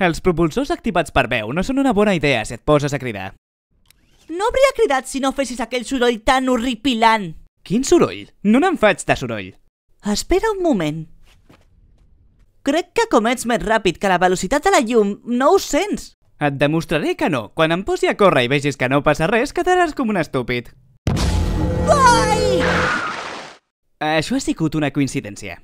Els propulsors activats per veu no són una bona idea si et poses a cridar. No hauria cridat si no fessis aquell soroll tan horripilant. Quin soroll? No n'en faig de soroll. Espera un moment. Crec que ets més ràpid que la velocitat de la llum. No ho sents. Et demostraré que no. Quan em posi a córrer i vegis que no passa res, quedaràs com un estúpid. Ai! Això ha sigut una coincidència.